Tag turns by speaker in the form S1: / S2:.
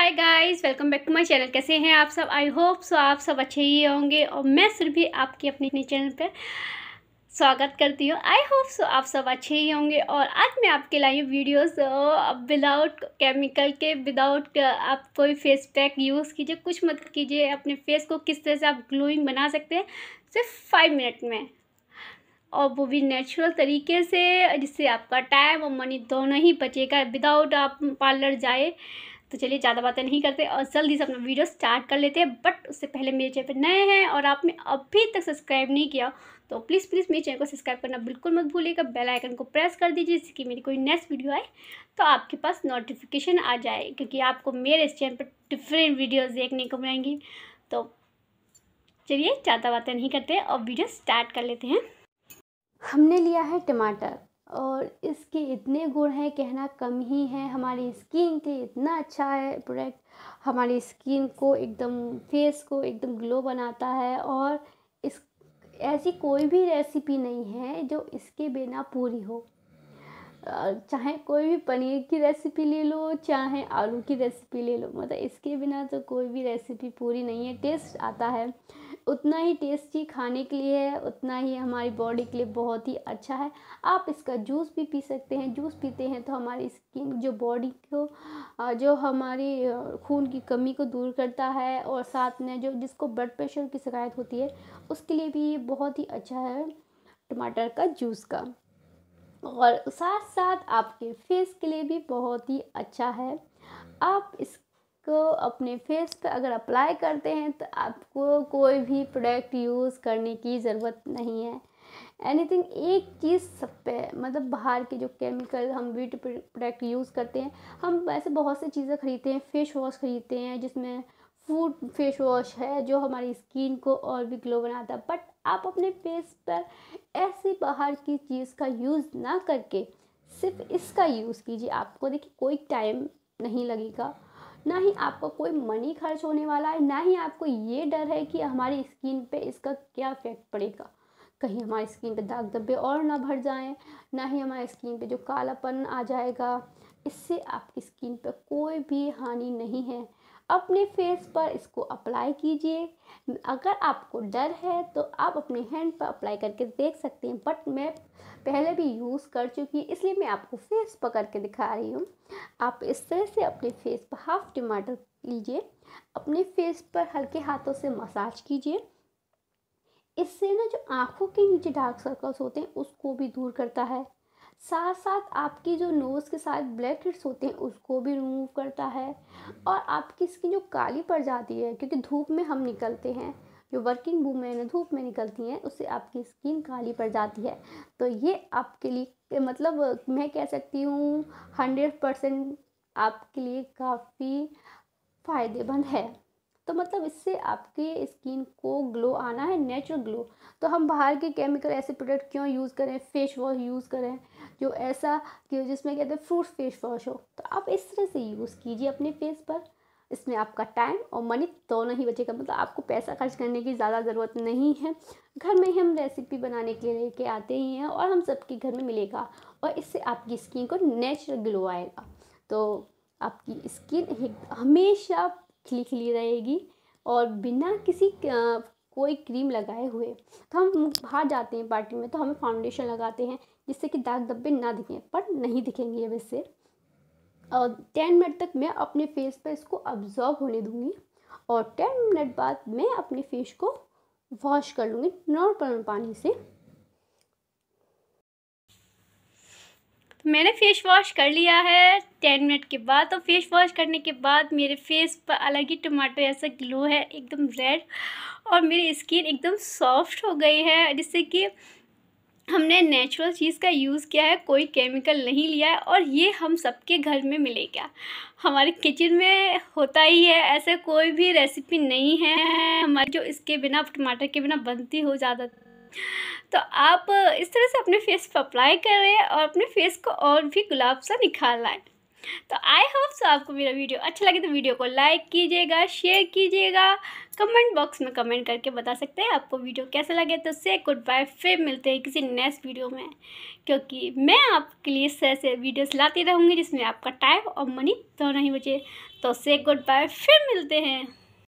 S1: hi guys welcome back to my channel कैसे हैं आप सब आई होप सो आप सब अच्छे ही होंगे और मैं सिर्फ भी आपके अपने अपने चैनल पर स्वागत करती हूँ आई होप सो आप सब अच्छे ही होंगे और आज मैं आपके लाई हूँ वीडियोस विदाउट केमिकल के विदाउट uh, आप कोई फेस पैक यूज़ कीजिए कुछ मत कीजिए अपने फेस को किस तरह से आप ग्लोइंग बना सकते हैं सिर्फ फाइव मिनट में और वो भी नेचुरल तरीके से जिससे आपका टाइम और मनी दोनों ही बचेगा विदाउट आप पार्लर जाए तो चलिए ज़्यादा बातें नहीं करते और जल्दी से अपना वीडियो स्टार्ट कर लेते हैं बट उससे पहले मेरे चैनल पर नए हैं और आपने अभी तक सब्सक्राइब नहीं किया तो प्लीज़ प्लीज़ मेरे चैनल को सब्सक्राइब करना बिल्कुल मत भूलिएगा बेल आइकन को प्रेस कर दीजिए जिससे कि मेरी कोई नेक्स्ट वीडियो आए तो आपके पास नोटिफिकेशन आ जाए क्योंकि आपको मेरे इस चैनल पर डिफरेंट वीडियोज़ देखने को मिलेंगी तो चलिए ज़्यादा बातें नहीं करते और वीडियो स्टार्ट कर लेते हैं हमने लिया है टमाटर और इसके इतने गुण हैं कहना कम ही है हमारी स्किन के इतना अच्छा है प्रोडक्ट हमारी स्किन को एकदम फेस को एकदम ग्लो बनाता है और इस ऐसी कोई भी रेसिपी नहीं है जो इसके बिना पूरी हो चाहे कोई भी पनीर की रेसिपी ले लो चाहे आलू की रेसिपी ले लो मतलब इसके बिना तो कोई भी रेसिपी पूरी नहीं है टेस्ट आता है उतना ही टेस्टी खाने के लिए है उतना ही हमारी बॉडी के लिए बहुत ही अच्छा है आप इसका जूस भी पी सकते हैं जूस पीते हैं तो हमारी स्किन जो बॉडी को जो हमारी खून की कमी को दूर करता है और साथ में जो जिसको ब्लड प्रेशर की शिकायत होती है उसके लिए भी ये बहुत ही अच्छा है टमाटर का जूस का और साथ साथ आपके फेस के लिए भी बहुत ही अच्छा है आप इस को अपने फेस पे अगर अप्लाई करते हैं तो आपको कोई भी प्रोडक्ट यूज़ करने की ज़रूरत नहीं है एनीथिंग एक चीज़ सब पे मतलब बाहर के जो केमिकल हम ब्यूटी प्रोडक्ट यूज़ करते हैं हम वैसे बहुत सी चीज़ें खरीदते हैं फेस वॉश खरीदते हैं जिसमें फूड फेस वॉश है जो हमारी स्किन को और भी ग्लो बनाता है बट आप अपने फेस पर ऐसी बाहर की चीज़ का यूज़ ना करके सिर्फ इसका यूज़ कीजिए आपको देखिए कोई टाइम नहीं लगेगा ना ही आपका कोई मनी खर्च होने वाला है ना ही आपको ये डर है कि हमारी स्किन पे इसका क्या इफेक्ट पड़ेगा कहीं हमारी स्किन पे दाग धब्बे और ना भर जाएं ना ही हमारी स्किन पे जो कालापन आ जाएगा इससे आपकी स्किन पर कोई भी हानि नहीं है अपने फेस पर इसको अप्लाई कीजिए अगर आपको डर है तो आप अपने हैंड पर अप्लाई करके देख सकते हैं बट मैं पहले भी यूज़ कर चुकी हूँ इसलिए मैं आपको फेस पर करके दिखा रही हूँ आप इस तरह से अपने फेस पर हाफ टमाटर लीजिए अपने फेस पर हल्के हाथों से मसाज कीजिए इससे ना जो आँखों के नीचे डार्क सर्कल्स होते हैं उसको भी दूर करता है साथ साथ आपकी जो नोज़ के साथ ब्लैक हेड्स होते हैं उसको भी रिमूव करता है और आपकी स्किन जो काली पड़ जाती है क्योंकि धूप में हम निकलते हैं जो वर्किंग वूमेन है धूप में निकलती हैं उससे आपकी स्किन काली पड़ जाती है तो ये आपके लिए मतलब मैं कह सकती हूँ हंड्रेड परसेंट आपके लिए काफ़ी फ़ायदेमंद है तो मतलब इससे आपके स्किन को ग्लो आना है नेचुरल ग्लो तो हम बाहर के केमिकल ऐसे प्रोडक्ट क्यों यूज़ करें फेस वॉश यूज़ करें जो ऐसा कि जिसमें कहते हैं फ्रूट फेस वॉश हो तो आप इस तरह से यूज़ कीजिए अपने फेस पर इसमें आपका टाइम और मनी दोनों ही बचेगा मतलब आपको पैसा खर्च करने की ज़्यादा ज़रूरत नहीं है घर में ही हम रेसिपी बनाने के लिए लेके आते ही हैं और हम सबके घर में मिलेगा और इससे आपकी स्किन को नेचुरल ग्लो आएगा तो आपकी स्किन हमेशा खिली खिली रहेगी और बिना किसी कोई क्रीम लगाए हुए तो हम बाहर जाते हैं पार्टी में तो हमें फाउंडेशन लगाते हैं जिससे कि दाग धब्बे ना दिखें पर नहीं दिखेंगे ये वैसे और टेन मिनट तक मैं अपने फेस पर इसको अब्जॉर्व होने दूँगी और टेन मिनट बाद मैं अपने फेस को वॉश कर लूँगी नॉर्मल पानी से तो मैंने फ़ेस वॉश कर लिया है टेन मिनट के बाद तो फेस वॉश करने के बाद मेरे फेस पर अलग ही टमाटर ऐसा ग्लो है एकदम रेड और मेरी स्किन एकदम सॉफ्ट हो गई है जिससे कि हमने नेचुरल चीज़ का यूज़ किया है कोई केमिकल नहीं लिया है और ये हम सबके घर में मिलेगा हमारे किचन में होता ही है ऐसे कोई भी रेसिपी नहीं है हमारी जो इसके बिना टमाटर के बिना बनती हो ज़्यादा तो आप इस तरह से अपने फेस पर अप्लाई करें और अपने फेस को और भी गुलाब सा निखार लाएँ तो आई होप सो आपको मेरा वीडियो अच्छा लगे तो वीडियो को लाइक कीजिएगा शेयर कीजिएगा कमेंट बॉक्स में कमेंट करके बता सकते हैं आपको वीडियो कैसा लगे तो से गुड बाय फिर मिलते हैं किसी नेक्स्ट वीडियो में क्योंकि मैं आपके लिए इस तरह से वीडियोस लाती रहूँगी जिसमें आपका टाइम और मनी दोनों ही बचे तो से गुड बाय फिर मिलते हैं